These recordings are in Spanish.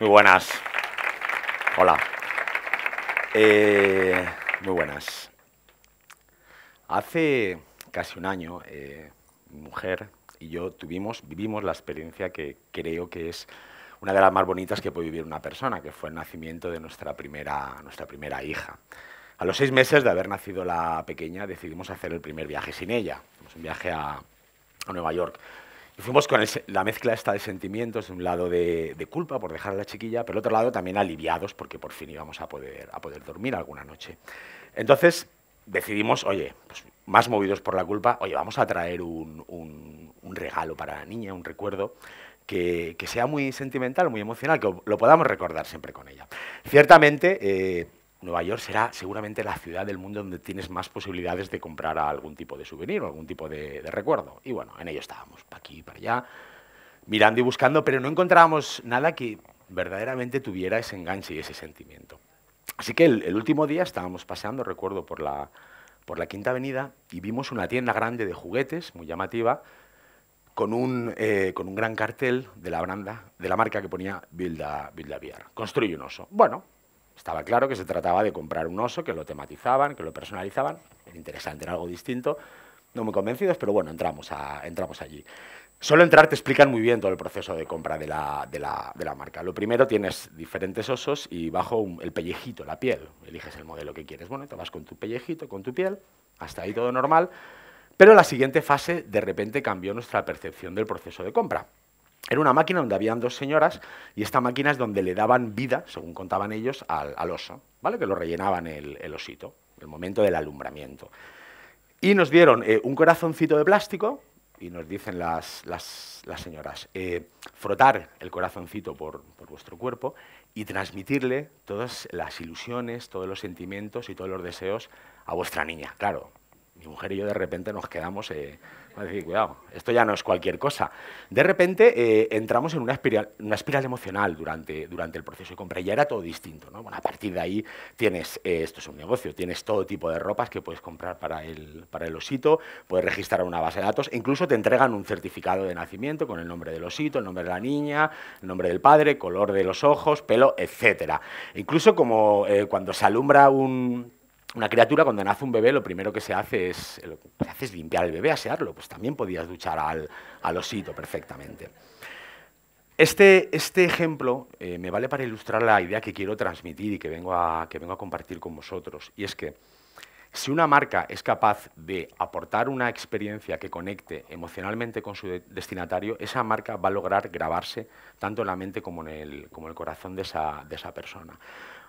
Muy buenas. Hola. Eh, muy buenas. Hace casi un año, eh, mi mujer y yo tuvimos, vivimos la experiencia que creo que es una de las más bonitas que puede vivir una persona, que fue el nacimiento de nuestra primera, nuestra primera hija. A los seis meses de haber nacido la pequeña, decidimos hacer el primer viaje sin ella. Un viaje a, a Nueva York fuimos con la mezcla esta de sentimientos, de un lado de, culpa por dejar a la chiquilla, pero otro lado también aliviados porque por fin íbamos a poder, a poder dormir alguna noche. Entonces decidimos, oye, pues, más movidos por la culpa, oye, vamos a traer un, regalo para la niña, un recuerdo. Que, sea muy sentimental, muy emocional, que lo podamos recordar siempre con ella. Ciertamente, eh, Nueva York será seguramente la ciudad del mundo donde tienes más posibilidades de comprar algún tipo de souvenir o algún tipo de, recuerdo. Y bueno, en ello estábamos, para aquí y para allá, mirando y buscando, pero no encontrábamos nada que verdaderamente tuviera ese enganche y ese sentimiento. Así que el, último día estábamos paseando, recuerdo, por la, por la Quinta Avenida y vimos una tienda grande de juguetes, muy llamativa, con un, eh, con un gran cartel de la, branda, de la marca que ponía Build Construye un oso. Bueno, estaba claro que se trataba de comprar un oso, que lo tematizaban, que lo personalizaban. Era interesante, era algo distinto. No muy convencidos, pero bueno, entramos, a, entramos allí. Solo entrar te explican muy bien todo el proceso de compra de la, marca. Lo primero tienes diferentes osos y bajo el pellejito, la piel. Eliges el modelo que quieres. Bueno, te vas con tu pellejito, con tu piel, hasta ahí todo normal. Pero la siguiente fase de repente cambió nuestra percepción del proceso de compra. Era una máquina donde habían dos señoras y esta máquina es donde le daban vida, según contaban ellos, al, oso, ¿vale? que lo rellenaban el, osito, el momento del alumbramiento. Y nos dieron eh, un corazoncito de plástico y nos dicen las, señoras, eh, frotar el corazoncito por vuestro cuerpo y transmitirle todas las ilusiones, todos los sentimientos y todos los deseos a vuestra niña. Claro, mi mujer y yo de repente nos quedamos, eh, a decir, cuidado, esto ya no es cualquier cosa. De repente eh, entramos en una espiral, una espiral emocional durante, durante el proceso de compra, ya era todo distinto. ¿no? Bueno, a partir de ahí tienes, eh, esto es un negocio, tienes todo tipo de ropas que puedes comprar para el, para el osito, puedes registrar una base de datos, incluso te entregan un certificado de nacimiento con el nombre del osito, el nombre de la niña, el nombre del padre, color de los ojos, pelo, etc. incluso como cuando se alumbra un una criatura cuando nace un bebé lo primero que se hace es, limpiar el bebé, asearlo, pues también podías duchar al, osito perfectamente. Este, este ejemplo eh, me vale para ilustrar la idea que quiero transmitir y que vengo, a, que vengo a compartir con vosotros, y es que si una marca es capaz de aportar una experiencia que conecte emocionalmente con su destinatario, esa marca va a lograr grabarse tanto en la mente como en el, como el corazón de esa, de esa persona.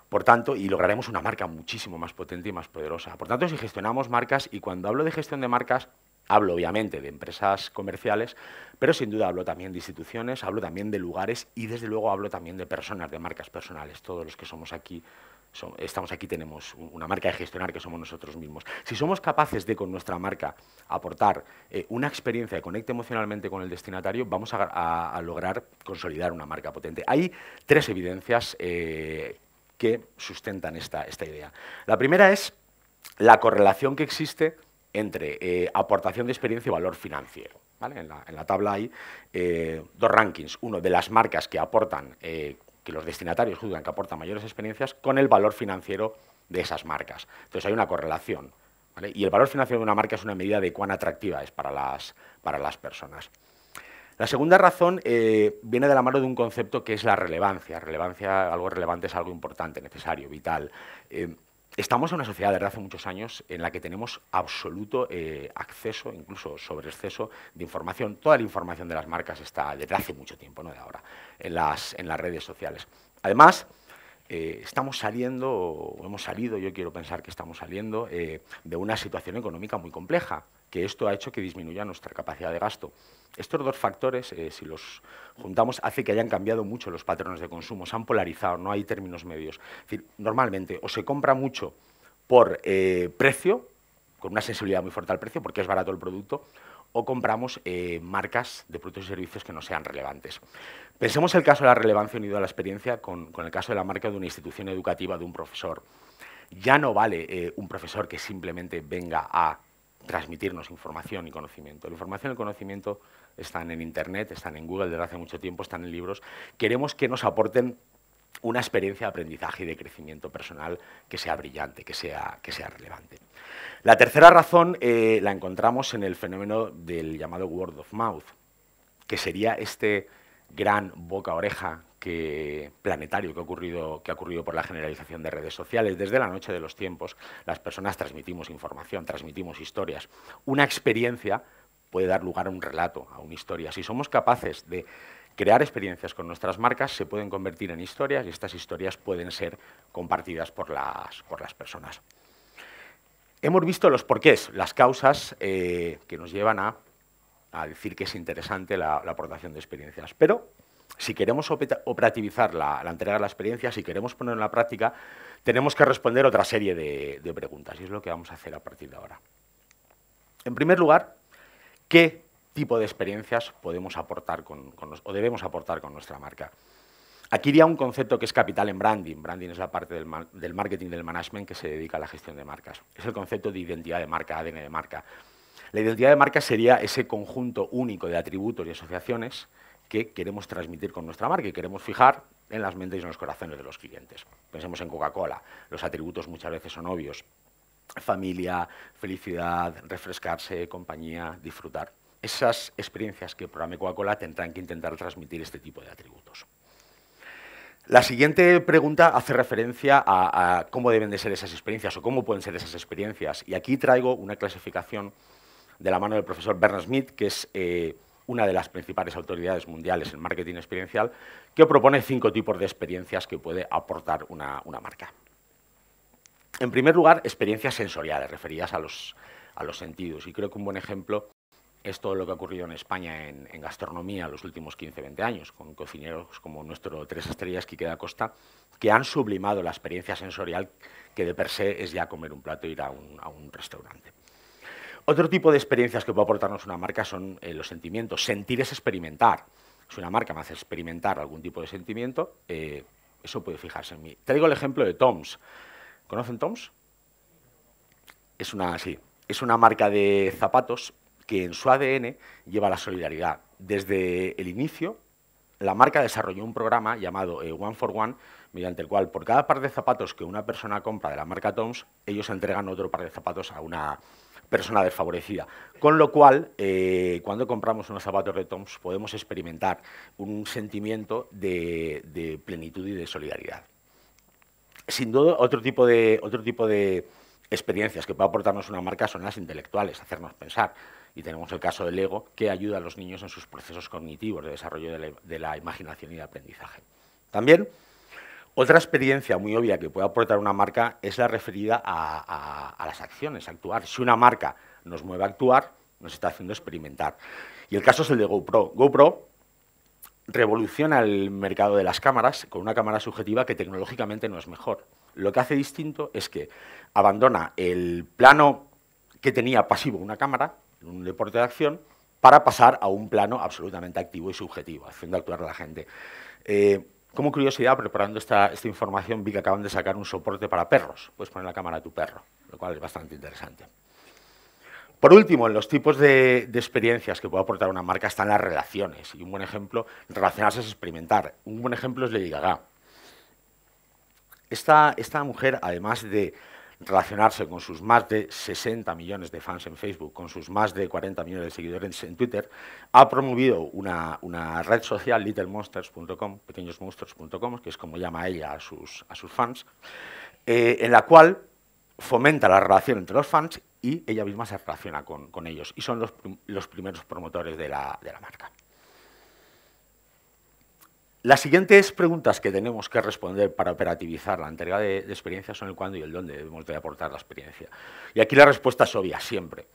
Por tanto, y lograremos una marca muchísimo más potente y más poderosa. Por tanto, si gestionamos marcas, y cuando hablo de gestión de marcas, hablo obviamente de empresas comerciales, pero sin duda hablo también de instituciones, hablo también de lugares y desde luego hablo también de personas, de marcas personales. Todos los que somos aquí, estamos aquí, tenemos una marca de gestionar que somos nosotros mismos. Si somos capaces de con nuestra marca aportar eh, una experiencia que conecte emocionalmente con el destinatario, vamos a, lograr consolidar una marca potente. Hay tres evidencias. Eh, que sustentan esta, idea. La primera es la correlación que existe entre eh, aportación de experiencia y valor financiero. En, la, tabla hay eh, dos rankings, uno de las marcas que aportan, eh, que los destinatarios juzgan que aportan mayores experiencias, con el valor financiero de esas marcas. Entonces hay una correlación. Y el valor financiero de una marca es una medida de cuán atractiva es para las, para las personas. La segunda razón eh, viene de la mano de un concepto que es la relevancia. Relevancia, algo relevante es algo importante, necesario, vital. Eh, estamos en una sociedad desde hace muchos años en la que tenemos absoluto eh, acceso, incluso sobre exceso de información. Toda la información de las marcas está desde hace mucho tiempo, no de ahora, en las, en las redes sociales. Además, estamos saliendo, o hemos salido, yo quiero pensar que estamos saliendo, de una situación económica muy compleja que esto ha hecho que disminuya nuestra capacidad de gasto. Estos dos factores, eh, si los juntamos, hace que hayan cambiado mucho los patrones de consumo, se han polarizado, no hay términos medios. normalmente o se compra mucho por eh, precio, con una sensibilidad muy fuerte al precio, porque es barato el producto, o compramos eh, marcas de productos y servicios que no sean relevantes. Pensemos el caso de la relevancia unido a la experiencia con, el caso de la marca de una institución educativa, de un profesor. Ya no vale un profesor que simplemente venga a transmitirnos información y conocimiento. La información y el conocimiento están en Internet, están en Google desde hace mucho tiempo, están en libros. Queremos que nos aporten una experiencia de aprendizaje y de crecimiento personal que sea brillante, que sea, que sea relevante. La tercera razón eh, la encontramos en el fenómeno del llamado word of mouth, que sería este, gran boca-oreja que, planetario que ha, ocurrido, que ha ocurrido por la generalización de redes sociales. Desde la noche de los tiempos, las personas transmitimos información, transmitimos historias. Una experiencia puede dar lugar a un relato, a una historia. Si somos capaces de crear experiencias con nuestras marcas, se pueden convertir en historias y estas historias pueden ser compartidas por las, por las personas. Hemos visto los porqués, las causas eh, que nos llevan a a decir que es interesante la, aportación de experiencias. Pero si queremos operativizar la, entrega de la experiencia, si queremos ponerla en la práctica, tenemos que responder otra serie de, preguntas y es lo que vamos a hacer a partir de ahora. En primer lugar, ¿qué tipo de experiencias podemos aportar con, o debemos aportar con nuestra marca? Aquí iría un concepto que es capital en branding. Branding es la parte del marketing, del management que se dedica a la gestión de marcas. Es el concepto de identidad de marca, ADN de marca. La identidad de marca sería ese conjunto único de atributos y asociaciones que queremos transmitir con nuestra marca y queremos fijar en las mentes y en los corazones de los clientes. Pensemos en Coca-Cola, los atributos muchas veces son obvios, familia, felicidad, refrescarse, compañía, disfrutar. Esas experiencias que programa Coca-Cola tendrán que intentar transmitir este tipo de atributos. La siguiente pregunta hace referencia a, a, cómo deben de ser esas experiencias o cómo pueden ser esas experiencias. Y aquí traigo una clasificación de la mano del profesor Bernard Smith, que es eh, una de las principales autoridades mundiales en marketing experiencial, que propone cinco tipos de experiencias que puede aportar una, marca. En primer lugar, experiencias sensoriales, referidas a los, sentidos. Y creo que un buen ejemplo es todo lo que ha ocurrido en España en, en gastronomía los últimos 15-20 años, con cocineros como nuestro Tres Estrellas, Quique Costa, que han sublimado la experiencia sensorial que de per se es ya comer un plato e ir a un restaurante. Otro tipo de experiencias que puede aportarnos una marca son eh, los sentimientos. Sentir es experimentar. Si una marca me hace experimentar algún tipo de sentimiento, eh, eso puede fijarse en mí. Te digo el ejemplo de Toms. ¿Conocen Toms? Es una, es una marca de zapatos que en su ADN lleva la solidaridad. Desde el inicio, la marca desarrolló un programa llamado eh, One for One, mediante el cual por cada par de zapatos que una persona compra de la marca Toms, ellos entregan otro par de zapatos a una persona desfavorecida. Con lo cual, eh, cuando compramos unos zapatos de Toms, podemos experimentar un sentimiento de, plenitud y de solidaridad. Sin duda, otro tipo de, otro tipo de experiencias que puede aportarnos una marca son las intelectuales, hacernos pensar. Y tenemos el caso del ego, que ayuda a los niños en sus procesos cognitivos de desarrollo de la, de la imaginación y de aprendizaje. También otra experiencia muy obvia que puede aportar una marca es la referida a, las acciones, actuar. Si una marca nos mueve a actuar, nos está haciendo experimentar. Y el caso es el de GoPro. GoPro revoluciona el mercado de las cámaras con una cámara subjetiva que tecnológicamente no es mejor. Lo que hace distinto es que abandona el plano que tenía pasivo una cámara, un deporte de acción, para pasar a un plano absolutamente activo y subjetivo, haciendo actuar a la gente. Eh, como curiosidad, preparando esta, información, vi que acaban de sacar un soporte para perros. Puedes poner la cámara a tu perro, lo cual es bastante interesante. Por último, en los tipos de, experiencias que puede aportar una marca están las relaciones. Y un buen ejemplo, relacionarse es experimentar. Un buen ejemplo es Lady Gaga. esta mujer, además de relacionarse con sus más de 60 millones de fans en Facebook, con sus más de 40 millones de seguidores en Twitter, ha promovido una, red social, littlemonsters.com, pequeñosmonsters.com, que es como llama ella a sus, a sus fans, eh, en la cual fomenta la relación entre los fans y ella misma se relaciona con, ellos. Y son los, primeros promotores de la marca. Las siguientes preguntas que tenemos que responder para operativizar la entrega de, experiencias son el cuándo y el dónde debemos de aportar la experiencia. Y aquí la respuesta es obvia, siempre.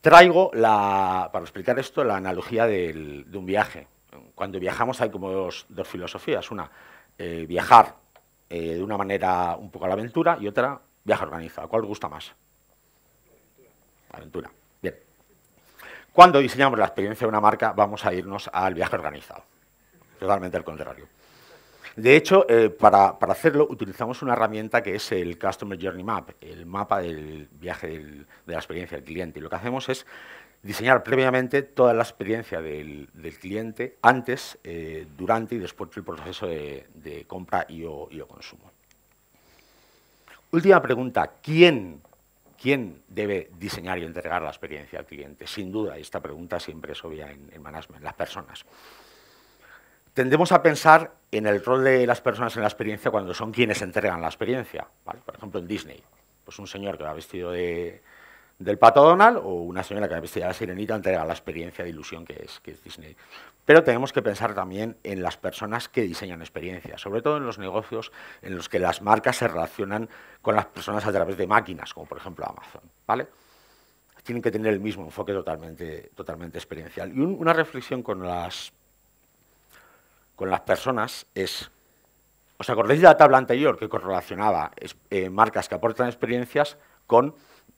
Traigo, la, para explicar esto, la analogía de un viaje. Cuando viajamos hay como dos, filosofías. Una, eh, viajar eh, de una manera un poco a la aventura y otra, viaje organizado. ¿Cuál os gusta más? aventura. Bien. Cuando diseñamos la experiencia de una marca, vamos a irnos al viaje organizado totalmente al contrario. De hecho, eh, para, hacerlo utilizamos una herramienta que es el Customer Journey Map, el mapa del viaje de la experiencia del cliente. Y lo que hacemos es diseñar previamente toda la experiencia del, cliente antes, eh, durante y después del proceso de, compra y o, consumo. Última pregunta, ¿quién, ¿quién debe diseñar y entregar la experiencia al cliente? Sin duda, esta pregunta siempre es obvia en, en management, las personas tendemos a pensar en el rol de las personas en la experiencia cuando son quienes entregan la experiencia. Por ejemplo, en Disney, pues un señor que va vestido de, del pato Donald o una señora que va vestida de la sirenita entrega la experiencia de ilusión que es, que Disney. Pero tenemos que pensar también en las personas que diseñan experiencias, sobre todo en los negocios en los que las marcas se relacionan con las personas a través de máquinas, como por ejemplo Amazon. ¿vale? Tienen que tener el mismo enfoque totalmente, totalmente experiencial. Y una reflexión con las con las personas es... ¿Os acordáis de la tabla anterior que correlacionaba eh, marcas que aportan experiencias con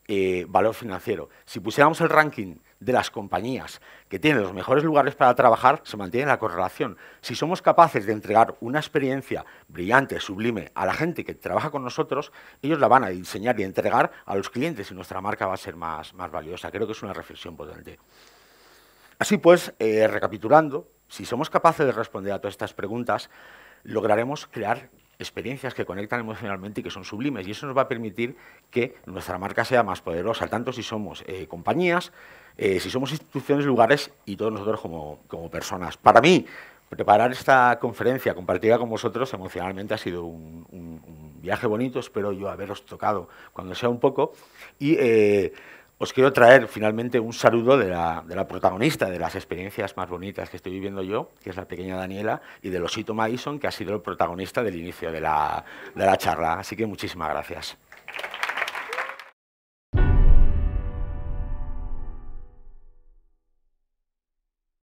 eh, valor financiero? Si pusiéramos el ranking de las compañías que tienen los mejores lugares para trabajar, se mantiene la correlación. Si somos capaces de entregar una experiencia brillante, sublime, a la gente que trabaja con nosotros, ellos la van a diseñar y entregar a los clientes y nuestra marca va a ser más, más valiosa. Creo que es una reflexión potente. Así pues, eh, recapitulando, si somos capaces de responder a todas estas preguntas, lograremos crear experiencias que conectan emocionalmente y que son sublimes. Y eso nos va a permitir que nuestra marca sea más poderosa, tanto si somos eh, compañías, eh, si somos instituciones, lugares y todos nosotros como, personas. Para mí, preparar esta conferencia compartida con vosotros emocionalmente ha sido un, viaje bonito. Espero yo haberos tocado cuando sea un poco. Y. Eh, os quiero traer finalmente un saludo de la, protagonista de las experiencias más bonitas que estoy viviendo yo, que es la pequeña Daniela, y de osito Madison, que ha sido el protagonista del inicio de la charla. Así que muchísimas gracias.